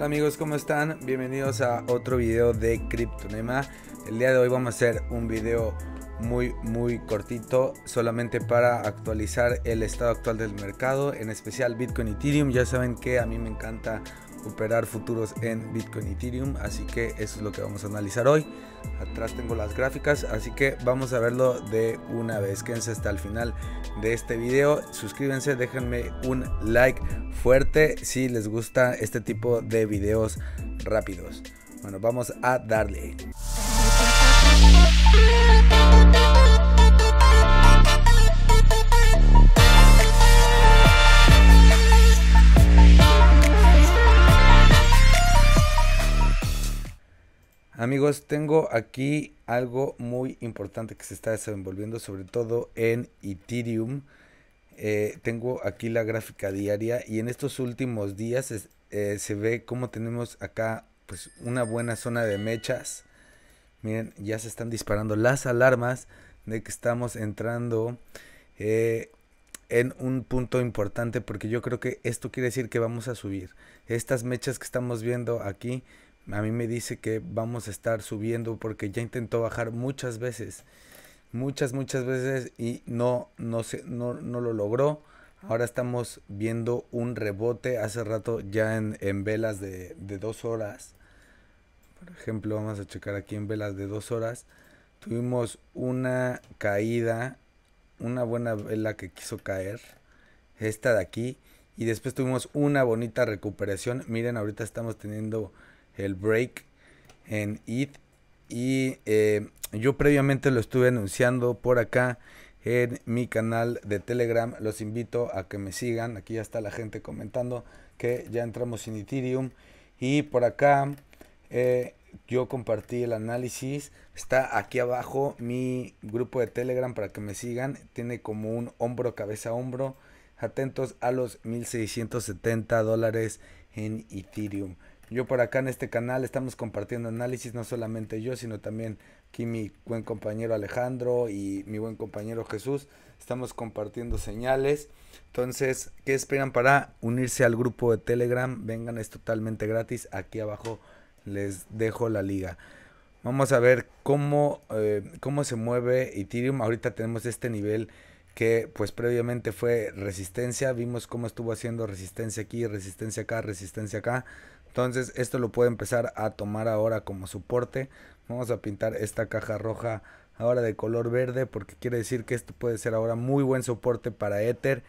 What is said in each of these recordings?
Hola amigos, ¿cómo están? Bienvenidos a otro video de Cryptonema. El día de hoy vamos a hacer un video muy muy cortito solamente para actualizar el estado actual del mercado, en especial Bitcoin y Ethereum. Ya saben que a mí me encanta operar futuros en Bitcoin y Ethereum. Así que eso es lo que vamos a analizar hoy. Atrás tengo las gráficas, así que vamos a verlo de una vez. Quédense hasta el final de este video. Suscríbanse, déjenme un like fuerte si les gusta este tipo de videos rápidos. Bueno, vamos a darle. Amigos, tengo aquí algo muy importante que se está desenvolviendo, sobre todo en Ethereum. Eh, tengo aquí la gráfica diaria y en estos últimos días eh, se ve cómo tenemos acá pues una buena zona de mechas. Miren, ya se están disparando las alarmas de que estamos entrando eh, en un punto importante porque yo creo que esto quiere decir que vamos a subir. Estas mechas que estamos viendo aquí a mí me dice que vamos a estar subiendo porque ya intentó bajar muchas veces, muchas, muchas veces y no, no, se, no, lo logró. Ahora estamos viendo un rebote hace rato ya en, velas de, de, dos horas. Por ejemplo, vamos a checar aquí en velas de dos horas. Tuvimos una caída, una buena vela que quiso caer. Esta de aquí. Y después tuvimos una bonita recuperación. Miren, ahorita estamos teniendo el break en ETH. Y eh, yo previamente lo estuve anunciando por acá en mi canal de Telegram. Los invito a que me sigan. Aquí ya está la gente comentando que ya entramos en Ethereum. Y por acá eh, yo compartí el análisis. Está aquí abajo mi grupo de Telegram para que me sigan. Tiene como un hombro, cabeza, hombro. Atentos a los 1670 dólares en Ethereum. Yo por acá en este canal estamos compartiendo análisis, no solamente yo, sino también aquí mi buen compañero Alejandro y mi buen compañero Jesús. Estamos compartiendo señales. Entonces, ¿qué esperan para unirse al grupo de Telegram? Vengan, es totalmente gratis. Aquí abajo les dejo la liga. Vamos a ver cómo, eh, cómo se mueve Ethereum. Ahorita tenemos este nivel que pues previamente fue resistencia, vimos cómo estuvo haciendo resistencia aquí, resistencia acá, resistencia acá. Entonces esto lo puede empezar a tomar ahora como soporte. Vamos a pintar esta caja roja ahora de color verde porque quiere decir que esto puede ser ahora muy buen soporte para Ether.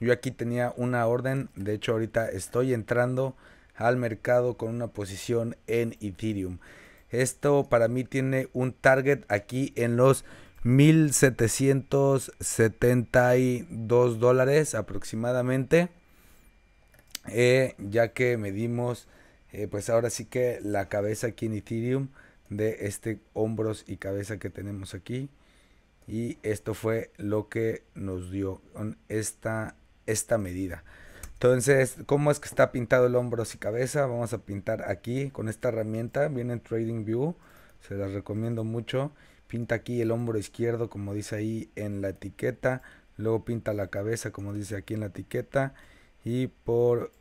Yo aquí tenía una orden, de hecho ahorita estoy entrando al mercado con una posición en Ethereum. Esto para mí tiene un target aquí en los 1.772 dólares aproximadamente, eh, ya que medimos, eh, pues ahora sí que la cabeza aquí en Ethereum de este hombros y cabeza que tenemos aquí. Y esto fue lo que nos dio esta, esta medida. Entonces, ¿cómo es que está pintado el hombros y cabeza? Vamos a pintar aquí con esta herramienta. Viene en Trading Se las recomiendo mucho pinta aquí el hombro izquierdo como dice ahí en la etiqueta, luego pinta la cabeza como dice aquí en la etiqueta y por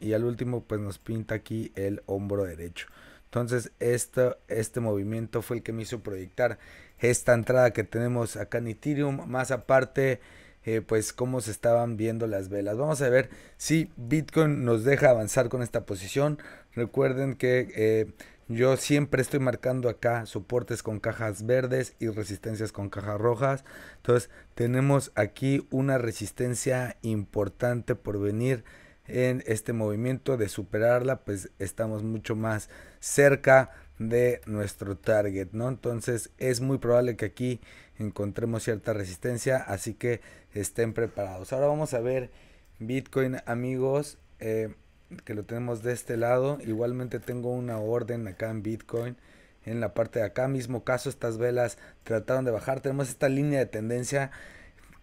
y al último pues nos pinta aquí el hombro derecho. Entonces este, este movimiento fue el que me hizo proyectar esta entrada que tenemos acá en Ethereum, más aparte eh, pues cómo se estaban viendo las velas. Vamos a ver si Bitcoin nos deja avanzar con esta posición Recuerden que eh, yo siempre estoy marcando acá soportes con cajas verdes y resistencias con cajas rojas. Entonces tenemos aquí una resistencia importante por venir en este movimiento de superarla, pues estamos mucho más cerca de nuestro target, ¿no? Entonces es muy probable que aquí encontremos cierta resistencia, así que estén preparados. Ahora vamos a ver Bitcoin, amigos. Eh, que lo tenemos de este lado. Igualmente tengo una orden acá en Bitcoin. En la parte de acá mismo caso, estas velas trataron de bajar. Tenemos esta línea de tendencia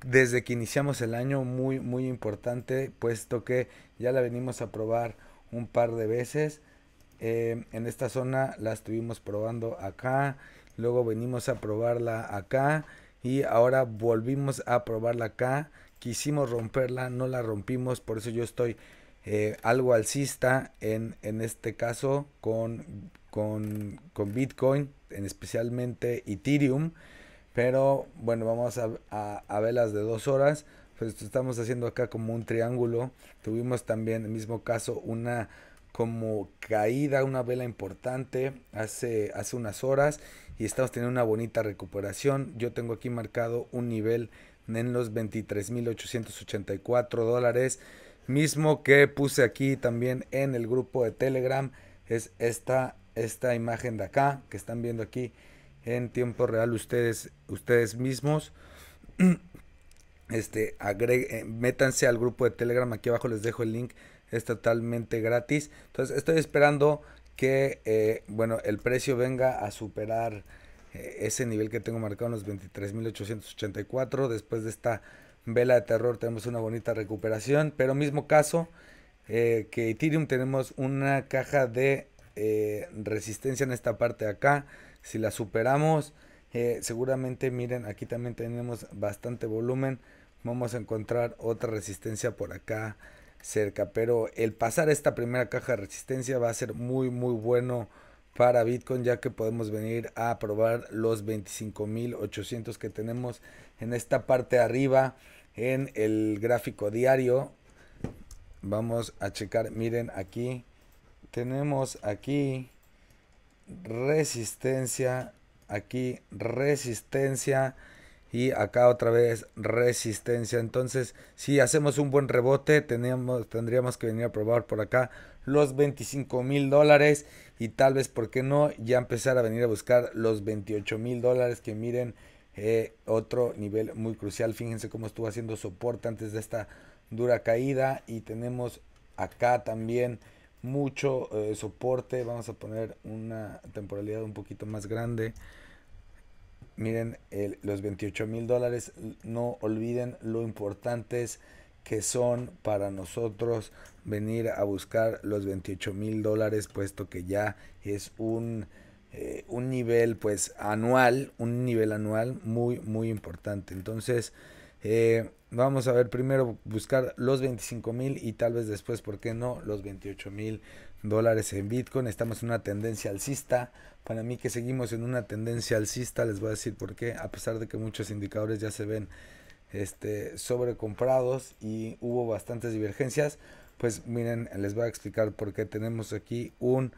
desde que iniciamos el año muy muy importante puesto que ya la venimos a probar un par de veces eh, en esta zona la estuvimos probando acá luego venimos a probarla acá y ahora volvimos a probarla acá quisimos romperla no la rompimos por eso yo estoy eh, algo alcista en, en este caso con, con, con, Bitcoin, en especialmente Ethereum. Pero bueno, vamos a, velas de dos horas. Pues estamos haciendo acá como un triángulo. Tuvimos también, en el mismo caso, una como caída, una vela importante hace, hace unas horas y estamos teniendo una bonita recuperación. Yo tengo aquí marcado un nivel en los 23.884 dólares mismo que puse aquí también en el grupo de Telegram, es esta, esta imagen de acá que están viendo aquí en tiempo real ustedes, ustedes mismos. Este, agregue, eh, métanse al grupo de Telegram, aquí abajo les dejo el link, es totalmente gratis. Entonces estoy esperando que, eh, bueno, el precio venga a superar eh, ese nivel que tengo marcado en los 23.884 después de esta Vela de Terror tenemos una bonita recuperación, pero mismo caso eh, que Ethereum tenemos una caja de eh, resistencia en esta parte de acá. Si la superamos, eh, seguramente miren, aquí también tenemos bastante volumen. Vamos a encontrar otra resistencia por acá cerca, pero el pasar esta primera caja de resistencia va a ser muy muy bueno para Bitcoin, ya que podemos venir a probar los 25.800 que tenemos en esta parte de arriba en el gráfico diario. Vamos a checar, miren aquí, tenemos aquí resistencia, aquí resistencia y acá otra vez resistencia. Entonces, si hacemos un buen rebote, tendríamos que venir a probar por acá los 25 mil dólares y tal vez, ¿por qué no? Ya empezar a venir a buscar los 28 mil dólares que miren. Eh, otro nivel muy crucial, fíjense cómo estuvo haciendo soporte antes de esta dura caída y tenemos acá también mucho eh, soporte, vamos a poner una temporalidad un poquito más grande, Miren los 28 mil dólares. No olviden lo importantes que son para nosotros venir a buscar los 28 mil dólares, puesto que ya es un, eh, un nivel pues anual, un nivel anual muy, muy importante. Entonces, eh, vamos a ver primero buscar los 25 mil y tal vez después, ¿por qué no? Los 28 mil dólares en Bitcoin. Estamos en una tendencia alcista. Para mí que seguimos en una tendencia alcista, les voy a decir por qué. A pesar de que muchos indicadores ya se ven este, sobrecomprados y hubo bastantes divergencias, pues miren, les voy a explicar por qué tenemos aquí un,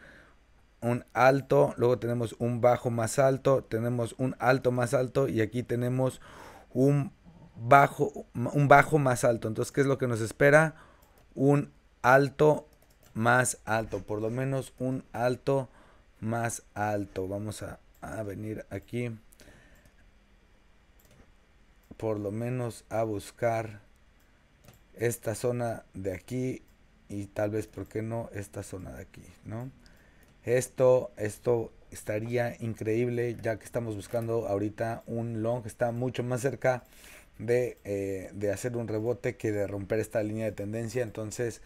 un alto, luego tenemos un bajo más alto, tenemos un alto más alto y aquí tenemos un bajo, un bajo más alto. Entonces, ¿qué es lo que nos espera? Un alto más alto, por lo menos un alto más alto. Vamos a, venir aquí, por lo menos a buscar esta zona de aquí y tal vez, ¿por qué no? Esta zona de aquí, ¿no? Esto, esto estaría increíble ya que estamos buscando ahorita un long que está mucho más cerca de, eh, de hacer un rebote que de romper esta línea de tendencia. Entonces,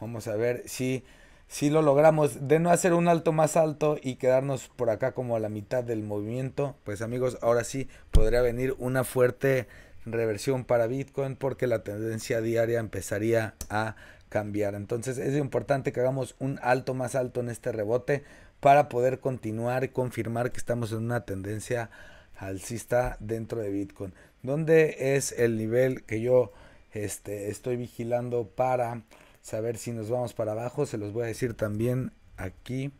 Vamos a ver si, si lo logramos de no hacer un alto más alto y quedarnos por acá como a la mitad del movimiento. Pues amigos, ahora sí podría venir una fuerte reversión para Bitcoin porque la tendencia diaria empezaría a cambiar. Entonces es importante que hagamos un alto más alto en este rebote para poder continuar y confirmar que estamos en una tendencia alcista dentro de Bitcoin. ¿Dónde es el nivel que yo este, estoy vigilando para saber si nos vamos para abajo. Se los voy a decir también aquí.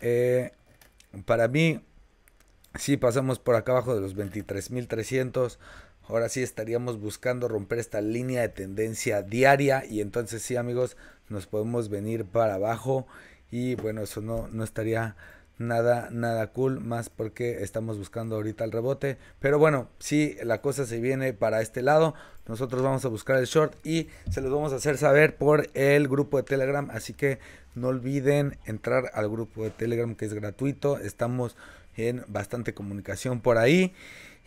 Eh, para mí, si pasamos por acá abajo de los 23.300, ahora sí estaríamos buscando romper esta línea de tendencia diaria. Y entonces sí, amigos, nos podemos venir para abajo. Y bueno, eso no, no estaría nada, nada cool, más porque estamos buscando ahorita el rebote. Pero bueno, si la cosa se viene para este lado, nosotros vamos a buscar el short y se los vamos a hacer saber por el grupo de Telegram. Así que no olviden entrar al grupo de Telegram que es gratuito. Estamos en bastante comunicación por ahí.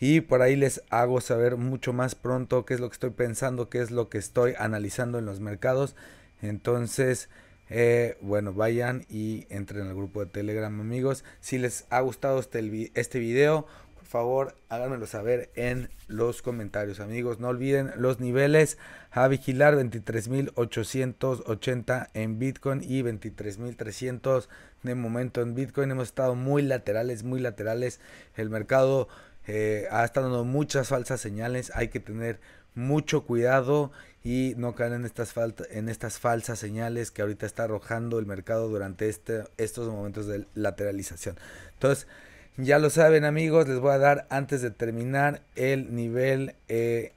Y por ahí les hago saber mucho más pronto qué es lo que estoy pensando, qué es lo que estoy analizando en los mercados. Entonces, eh, bueno, vayan y entren al grupo de Telegram, amigos. Si les ha gustado este, este video, por favor, háganmelo saber en los comentarios, amigos. No olviden los niveles a vigilar: 23.880 en Bitcoin y 23.300 de momento en Bitcoin. Hemos estado muy laterales, muy laterales. El mercado. Eh, ha estado dando muchas falsas señales. Hay que tener mucho cuidado y no caer en estas, en estas falsas señales que ahorita está arrojando el mercado durante este, estos momentos de lateralización. Entonces, ya lo saben amigos, les voy a dar antes de terminar el nivel eh,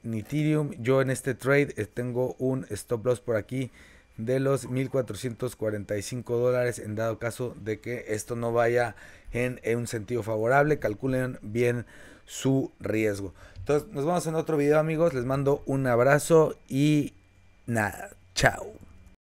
Yo en este trade eh, tengo un stop loss por aquí de los 1445 dólares en dado caso de que esto no vaya en un sentido favorable. Calculen bien su riesgo. Entonces, nos vemos en otro video, amigos. Les mando un abrazo y nada, chao.